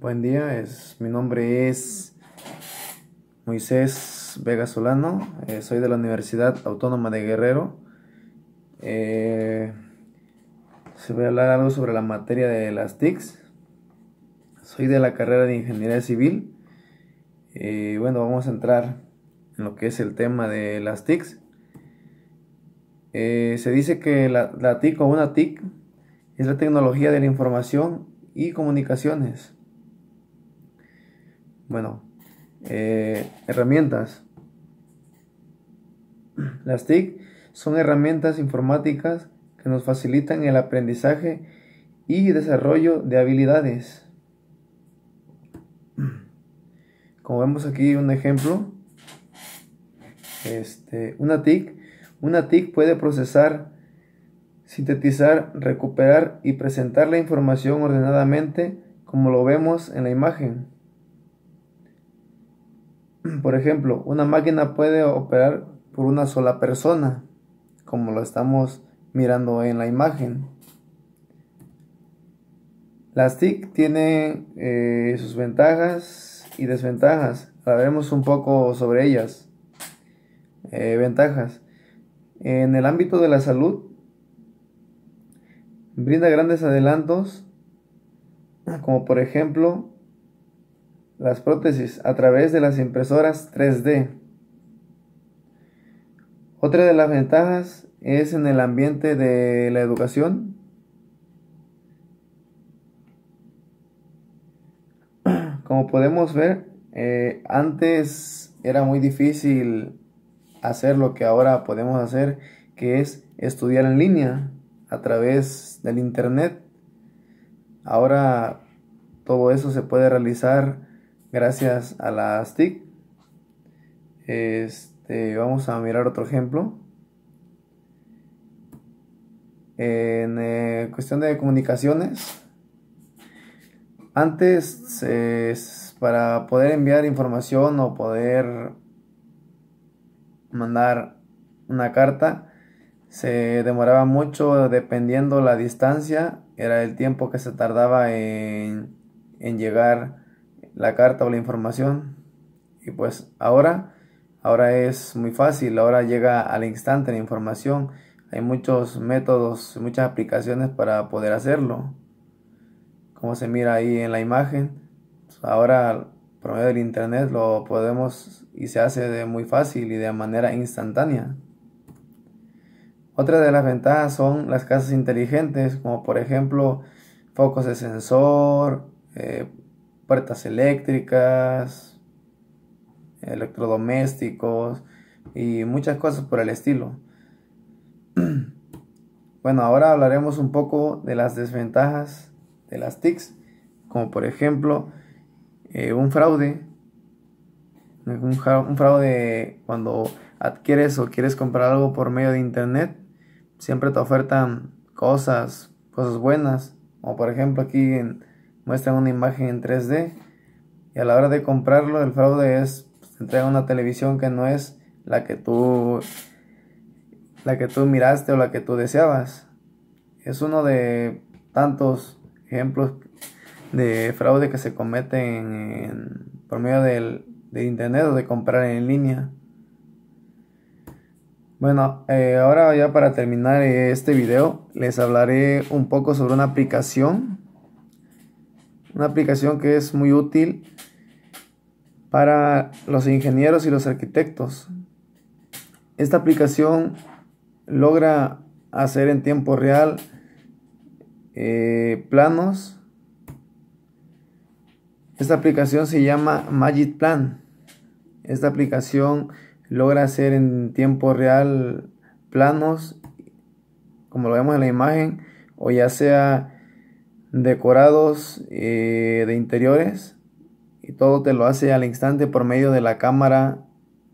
Buen día, es, mi nombre es Moisés Vega Solano, eh, soy de la Universidad Autónoma de Guerrero. Eh, se va a hablar algo sobre la materia de las TICs. Soy de la carrera de Ingeniería Civil. Eh, bueno, vamos a entrar en lo que es el tema de las TICs. se dice que la, la TIC o una TIC es la tecnología de la información y comunicaciones. Bueno, eh, herramientas. Las TIC son herramientas informáticas que nos facilitan el aprendizaje y desarrollo de habilidades. Como vemos aquí un ejemplo, este, una TIC, una TIC puede procesar, sintetizar, recuperar y presentar la información ordenadamente como lo vemos en la imagen. Por ejemplo, una máquina puede operar por una sola persona, como lo estamos mirando en la imagen. Las TIC tienen eh, sus ventajas y desventajas. Hablaremos un poco sobre ellas. Eh, ventajas. En el ámbito de la salud, brinda grandes adelantos, como por ejemplo las prótesis a través de las impresoras 3D. Otra de las ventajas es en el ambiente de la educación. Como podemos ver, eh, antes era muy difícil hacer lo que ahora podemos hacer, que es estudiar en línea a través del Internet. Ahora todo eso se puede realizar gracias a las TIC. Este, vamos a mirar otro ejemplo. En eh, cuestión de comunicaciones, antes para poder enviar información o poder mandar una carta, se demoraba mucho dependiendo la distancia, era el tiempo que se tardaba en, en llegar la carta o la información. Y pues ahora, ahora es muy fácil, ahora llega al instante la información. Hay muchos métodos, muchas aplicaciones para poder hacerlo. Como se mira ahí en la imagen, pues, ahora por medio del internet lo podemos y se hace de muy fácil y de manera instantánea. Otra de las ventajas son las casas inteligentes, como por ejemplo focos de sensor, eh, puertas eléctricas, electrodomésticos y muchas cosas por el estilo. Bueno, ahora hablaremos un poco de las desventajas de las TICs, como por ejemplo eh, un fraude. Un, un fraude cuando adquieres o quieres comprar algo por medio de internet, siempre te ofertan cosas, cosas buenas. Como por ejemplo aquí en, muestran una imagen en 3D y a la hora de comprarlo el fraude es pues, entregar una televisión que no es la que tú la que tú miraste o la que tú deseabas. Es uno de tantos ejemplos de fraude que se cometen por medio del, de internet o de comprar en línea. Bueno, eh, ahora ya para terminar eh, este video les hablaré un poco sobre una aplicación una aplicación que es muy útil para los ingenieros y los arquitectos. Esta aplicación logra hacer en tiempo real eh, planos. Esta aplicación se llama Magic Plan. Esta aplicación logra hacer en tiempo real planos, como lo vemos en la imagen, o ya sea decorados eh, de interiores y todo te lo hace al instante por medio de la cámara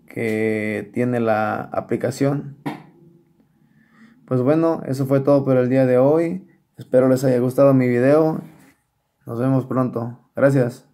que tiene la aplicación. Pues bueno, eso fue todo por el día de hoy. Espero les haya gustado mi video. Nos vemos pronto. Gracias.